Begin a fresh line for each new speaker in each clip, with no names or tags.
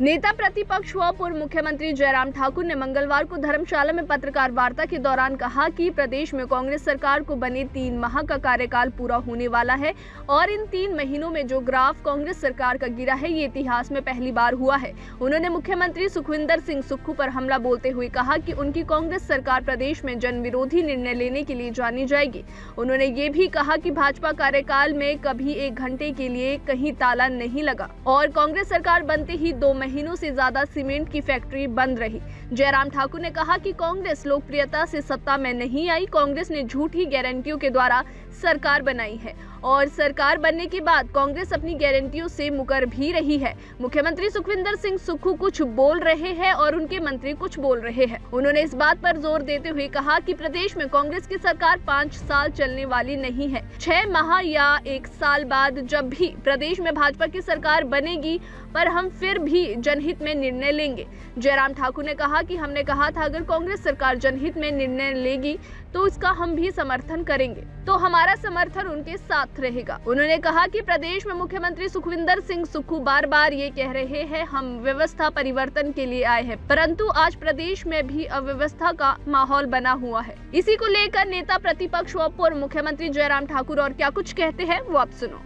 नेता प्रतिपक्ष व पूर्व मुख्यमंत्री जयराम ठाकुर ने मंगलवार को धर्मशाला में पत्रकार वार्ता के दौरान कहा कि प्रदेश में कांग्रेस सरकार को बने तीन माह का कार्यकाल पूरा होने वाला है और इन तीन महीनों में जो ग्राफ कांग्रेस सरकार का गिरा है ये इतिहास में पहली बार हुआ है उन्होंने मुख्यमंत्री सुखविंदर सिंह सुक्खू पर हमला बोलते हुए कहा की उनकी कांग्रेस सरकार प्रदेश में जन विरोधी निर्णय लेने के लिए जानी जाएगी उन्होंने ये भी कहा की भाजपा कार्यकाल में कभी एक घंटे के लिए कहीं ताला नहीं लगा और कांग्रेस सरकार बनते ही दो महीनों से ज्यादा सीमेंट की फैक्ट्री बंद रही जयराम ठाकुर ने कहा कि कांग्रेस लोकप्रियता से सत्ता में नहीं आई कांग्रेस ने झूठी गारंटियों के द्वारा सरकार बनाई है और सरकार बनने के बाद कांग्रेस अपनी गारंटियों से मुकर भी रही है मुख्यमंत्री सुखविंदर सिंह सुक्खू कुछ बोल रहे हैं और उनके मंत्री कुछ बोल रहे हैं उन्होंने इस बात पर जोर देते हुए कहा कि प्रदेश में कांग्रेस की सरकार पाँच साल चलने वाली नहीं है छह माह या एक साल बाद जब भी प्रदेश में भाजपा की सरकार बनेगी पर हम फिर भी जनहित में निर्णय लेंगे जयराम ठाकुर ने कहा की हमने कहा था अगर कांग्रेस सरकार जनहित में निर्णय लेगी तो इसका हम भी समर्थन करेंगे तो हमारा समर्थन उनके साथ साथ रहेगा उन्होंने कहा कि प्रदेश में मुख्यमंत्री सुखविंदर सिंह सुक्खू बार बार ये कह रहे हैं हम व्यवस्था परिवर्तन के लिए आए हैं परंतु आज प्रदेश में भी अव्यवस्था का माहौल बना हुआ है इसी को लेकर नेता प्रतिपक्ष व पूर्व मुख्यमंत्री जयराम ठाकुर और क्या कुछ कहते हैं वो आप सुनो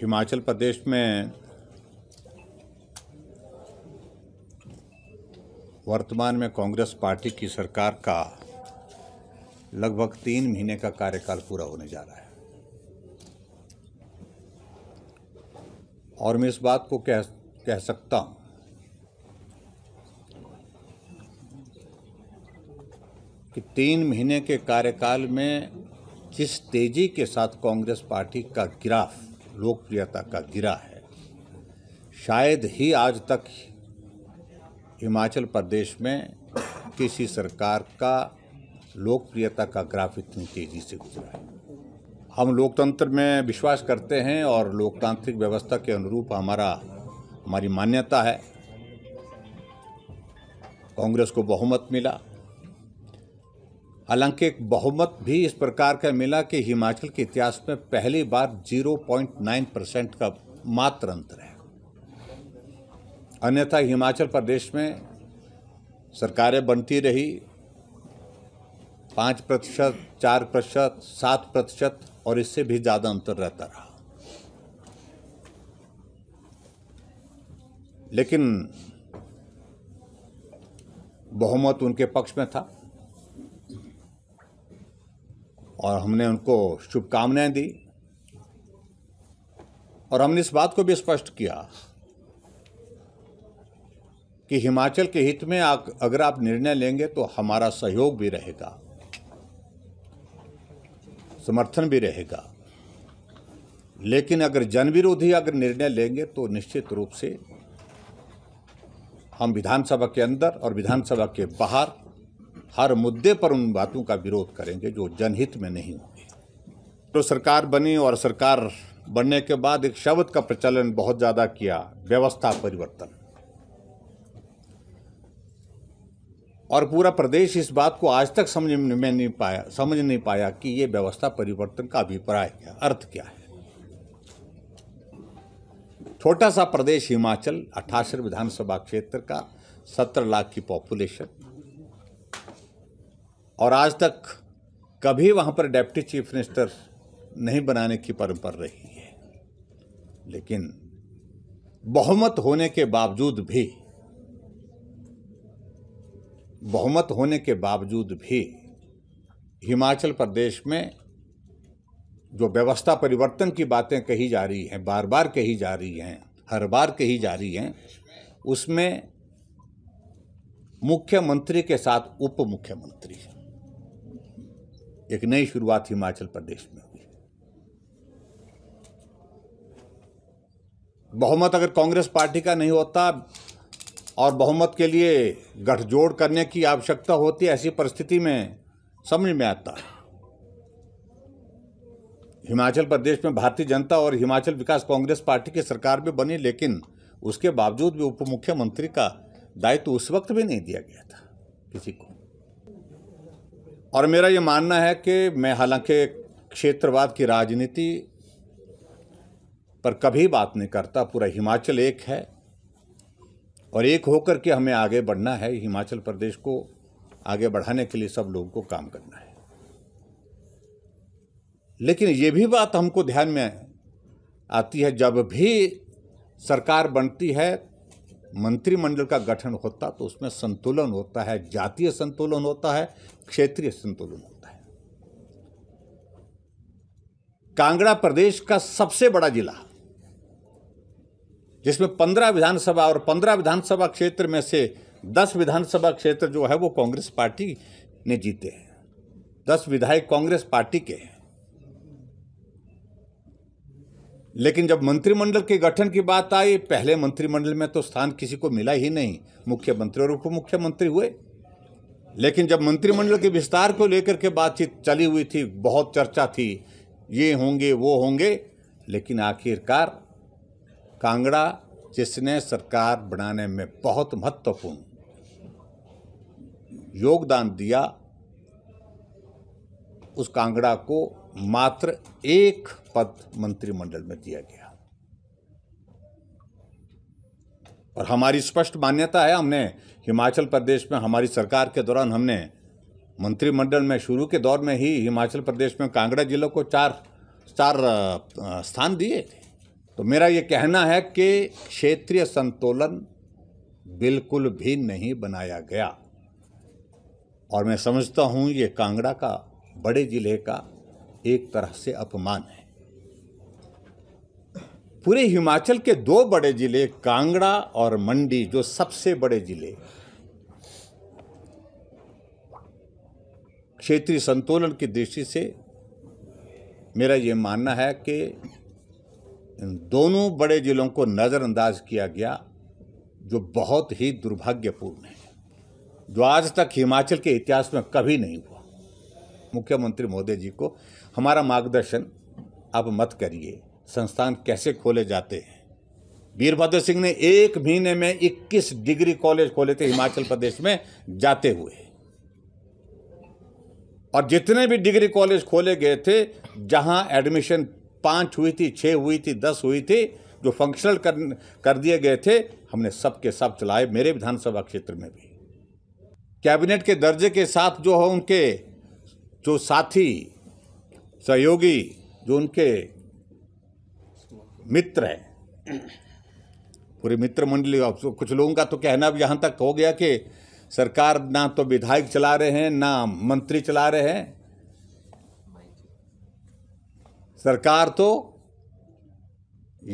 हिमाचल प्रदेश में वर्तमान में कांग्रेस पार्टी की सरकार का लगभग तीन महीने का कार्यकाल पूरा होने जा रहा है और मैं इस बात को कह कह सकता हूँ कि तीन महीने के कार्यकाल में जिस तेजी के साथ कांग्रेस पार्टी का गिराफ लोकप्रियता का गिरा है शायद ही आज तक हिमाचल प्रदेश में किसी सरकार का लोकप्रियता का ग्राफ इतनी तेज़ी से गुजरा है हम लोकतंत्र में विश्वास करते हैं और लोकतांत्रिक व्यवस्था के अनुरूप हमारा हमारी मान्यता है कांग्रेस को बहुमत मिला हालांकि एक बहुमत भी इस प्रकार का मिला कि हिमाचल के इतिहास में पहली बार 0.9 परसेंट का मात्र अंतर है अन्यथा हिमाचल प्रदेश में सरकारें बनती रही पाँच प्रतिशत चार प्रतिशत सात प्रतिशत और इससे भी ज़्यादा अंतर रहता रहा लेकिन बहुमत उनके पक्ष में था और हमने उनको शुभकामनाएं दी और हमने इस बात को भी स्पष्ट किया कि हिमाचल के हित में अगर आप निर्णय लेंगे तो हमारा सहयोग भी रहेगा समर्थन भी रहेगा लेकिन अगर जन विरोधी अगर निर्णय लेंगे तो निश्चित रूप से हम विधानसभा के अंदर और विधानसभा के बाहर हर मुद्दे पर उन बातों का विरोध करेंगे जो जनहित में नहीं होंगे तो सरकार बनी और सरकार बनने के बाद एक शब्द का प्रचलन बहुत ज़्यादा किया व्यवस्था परिवर्तन और पूरा प्रदेश इस बात को आज तक समझ में नहीं पाया समझ नहीं पाया कि ये व्यवस्था परिवर्तन का अभिप्राय क्या अर्थ क्या है छोटा सा प्रदेश हिमाचल अठासर विधानसभा क्षेत्र का सत्रह लाख की पॉपुलेशन और आज तक कभी वहाँ पर डेप्टी चीफ मिनिस्टर नहीं बनाने की परंपरा रही है लेकिन बहुमत होने के बावजूद भी बहुमत होने के बावजूद भी हिमाचल प्रदेश में जो व्यवस्था परिवर्तन की बातें कही जा रही हैं बार बार कही जा रही हैं हर बार कही जा रही हैं उसमें मुख्यमंत्री के साथ उप मुख्यमंत्री एक नई शुरुआत हिमाचल प्रदेश में हुई बहुमत अगर कांग्रेस पार्टी का नहीं होता और बहुमत के लिए गठजोड़ करने की आवश्यकता होती है ऐसी परिस्थिति में समझ में आता है हिमाचल प्रदेश में भारतीय जनता और हिमाचल विकास कांग्रेस पार्टी की सरकार भी बनी लेकिन उसके बावजूद भी उप मुख्यमंत्री का दायित्व तो उस वक्त भी नहीं दिया गया था किसी को और मेरा ये मानना है कि मैं हालांकि क्षेत्रवाद की राजनीति पर कभी बात नहीं करता पूरा हिमाचल एक है और एक होकर के हमें आगे बढ़ना है हिमाचल प्रदेश को आगे बढ़ाने के लिए सब लोगों को काम करना है लेकिन ये भी बात हमको ध्यान में आती है जब भी सरकार बनती है मंत्रिमंडल का गठन होता तो उसमें संतुलन होता है जातीय संतुलन होता है क्षेत्रीय संतुलन होता है कांगड़ा प्रदेश का सबसे बड़ा जिला जिसमें पंद्रह विधानसभा और पंद्रह विधानसभा क्षेत्र में से दस विधानसभा क्षेत्र जो है वो कांग्रेस पार्टी ने जीते हैं दस विधायक कांग्रेस पार्टी के हैं लेकिन जब मंत्रिमंडल के गठन की बात आई पहले मंत्रिमंडल में तो स्थान किसी को मिला ही नहीं मुख्यमंत्री और उप मुख्यमंत्री हुए लेकिन जब मंत्रिमंडल के विस्तार को लेकर के बातचीत चली हुई थी बहुत चर्चा थी ये होंगे वो होंगे लेकिन आखिरकार कांगड़ा जिसने सरकार बनाने में बहुत महत्वपूर्ण योगदान दिया उस कांगड़ा को मात्र एक पद मंत्रिमंडल में दिया गया और हमारी स्पष्ट मान्यता है हमने हिमाचल प्रदेश में हमारी सरकार के दौरान हमने मंत्रिमंडल में शुरू के दौर में ही हिमाचल प्रदेश में कांगड़ा जिले को चार चार स्थान दिए थे तो मेरा ये कहना है कि क्षेत्रीय संतुलन बिल्कुल भी नहीं बनाया गया और मैं समझता हूँ ये कांगड़ा का बड़े ज़िले का एक तरह से अपमान है पूरे हिमाचल के दो बड़े ज़िले कांगड़ा और मंडी जो सबसे बड़े ज़िले क्षेत्रीय संतुलन की दृष्टि से मेरा ये मानना है कि इन दोनों बड़े ज़िलों को नज़रअंदाज किया गया जो बहुत ही दुर्भाग्यपूर्ण है जो आज तक हिमाचल के इतिहास में कभी नहीं हुआ मुख्यमंत्री मोदी जी को हमारा मार्गदर्शन आप मत करिए संस्थान कैसे खोले जाते हैं वीरभद्र सिंह ने एक महीने में 21 डिग्री कॉलेज खोले थे हिमाचल प्रदेश में जाते हुए और जितने भी डिग्री कॉलेज खोले गए थे जहां एडमिशन पाँच हुई थी छः हुई थी दस हुई थी जो फंक्शनल कर कर दिए गए थे हमने सब के सब चलाए मेरे विधानसभा क्षेत्र में भी कैबिनेट के दर्जे के साथ जो हो उनके जो साथी सहयोगी जो उनके मित्र हैं पूरे मित्र मंडली तो कुछ लोगों का तो कहना भी यहाँ तक हो गया कि सरकार ना तो विधायक चला रहे हैं ना मंत्री चला रहे हैं सरकार तो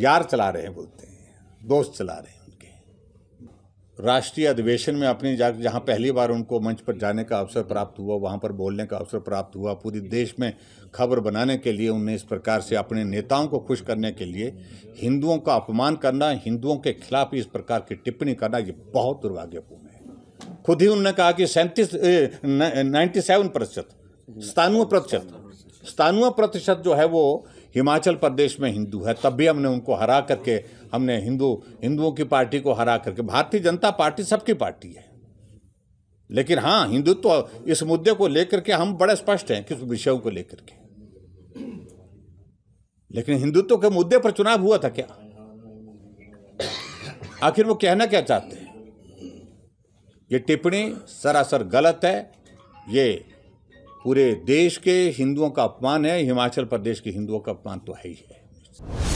यार चला रहे हैं बोलते हैं दोस्त चला रहे हैं उनके राष्ट्रीय अधिवेशन में अपनी जा जहाँ पहली बार उनको मंच पर जाने का अवसर प्राप्त हुआ वहाँ पर बोलने का अवसर प्राप्त हुआ पूरी देश में खबर बनाने के लिए उन्हें इस प्रकार से अपने नेताओं को खुश करने के लिए हिंदुओं का अपमान करना हिंदुओं के खिलाफ इस प्रकार की टिप्पणी करना ये बहुत दुर्भाग्यपूर्ण है खुद ही उन्होंने कहा कि सैंतीस नाइन्टी सेवन प्रतिशत सतानवे प्रतिशत सतानवा प्रतिशत जो है वो हिमाचल प्रदेश में हिंदू है तब भी हमने उनको हरा करके हमने हिंदू हिंदुओं की पार्टी को हरा करके भारतीय जनता पार्टी सबकी पार्टी है लेकिन हाँ हिंदुत्व तो इस मुद्दे को लेकर के हम बड़े स्पष्ट हैं किस विषयों को लेकर के लेकिन हिंदुत्व तो के मुद्दे पर चुनाव हुआ था क्या आखिर वो कहना क्या चाहते हैं ये टिप्पणी सरासर गलत है ये पूरे देश के हिंदुओं का अपमान है हिमाचल प्रदेश के हिंदुओं का अपमान तो है ही है